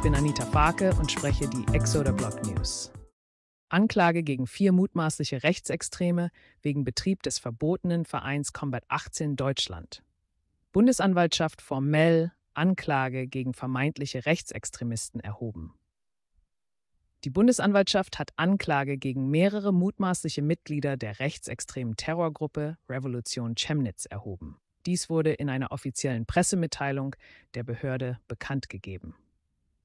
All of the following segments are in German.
Ich bin Anita Farke und spreche die Exoder Blog News. Anklage gegen vier mutmaßliche Rechtsextreme wegen Betrieb des verbotenen Vereins Combat 18 Deutschland. Bundesanwaltschaft formell Anklage gegen vermeintliche Rechtsextremisten erhoben. Die Bundesanwaltschaft hat Anklage gegen mehrere mutmaßliche Mitglieder der rechtsextremen Terrorgruppe Revolution Chemnitz erhoben. Dies wurde in einer offiziellen Pressemitteilung der Behörde bekannt gegeben.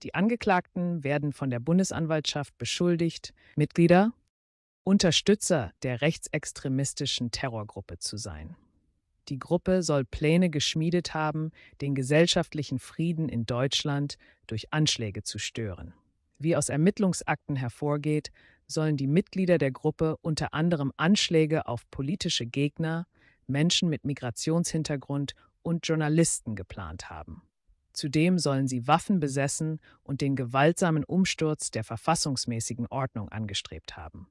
Die Angeklagten werden von der Bundesanwaltschaft beschuldigt, Mitglieder, Unterstützer der rechtsextremistischen Terrorgruppe zu sein. Die Gruppe soll Pläne geschmiedet haben, den gesellschaftlichen Frieden in Deutschland durch Anschläge zu stören. Wie aus Ermittlungsakten hervorgeht, sollen die Mitglieder der Gruppe unter anderem Anschläge auf politische Gegner, Menschen mit Migrationshintergrund und Journalisten geplant haben. Zudem sollen sie Waffen besessen und den gewaltsamen Umsturz der verfassungsmäßigen Ordnung angestrebt haben.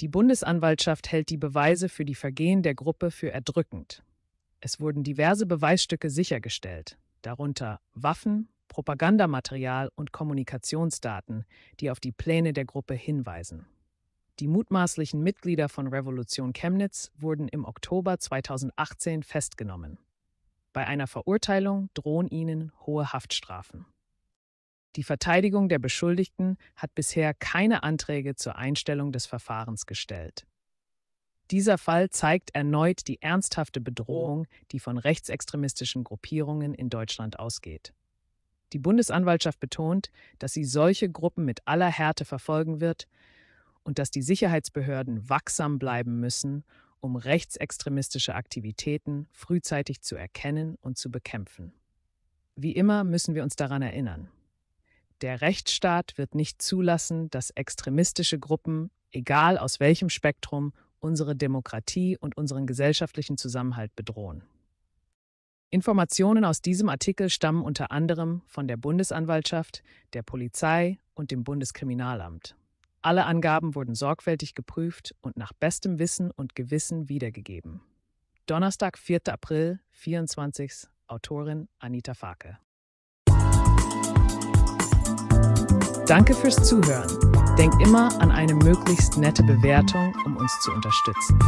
Die Bundesanwaltschaft hält die Beweise für die Vergehen der Gruppe für erdrückend. Es wurden diverse Beweisstücke sichergestellt, darunter Waffen, Propagandamaterial und Kommunikationsdaten, die auf die Pläne der Gruppe hinweisen. Die mutmaßlichen Mitglieder von Revolution Chemnitz wurden im Oktober 2018 festgenommen. Bei einer Verurteilung drohen ihnen hohe Haftstrafen. Die Verteidigung der Beschuldigten hat bisher keine Anträge zur Einstellung des Verfahrens gestellt. Dieser Fall zeigt erneut die ernsthafte Bedrohung, die von rechtsextremistischen Gruppierungen in Deutschland ausgeht. Die Bundesanwaltschaft betont, dass sie solche Gruppen mit aller Härte verfolgen wird und dass die Sicherheitsbehörden wachsam bleiben müssen um rechtsextremistische Aktivitäten frühzeitig zu erkennen und zu bekämpfen. Wie immer müssen wir uns daran erinnern. Der Rechtsstaat wird nicht zulassen, dass extremistische Gruppen, egal aus welchem Spektrum, unsere Demokratie und unseren gesellschaftlichen Zusammenhalt bedrohen. Informationen aus diesem Artikel stammen unter anderem von der Bundesanwaltschaft, der Polizei und dem Bundeskriminalamt. Alle Angaben wurden sorgfältig geprüft und nach bestem Wissen und Gewissen wiedergegeben. Donnerstag, 4. April, 24. Autorin Anita Farke. Danke fürs Zuhören. Denkt immer an eine möglichst nette Bewertung, um uns zu unterstützen.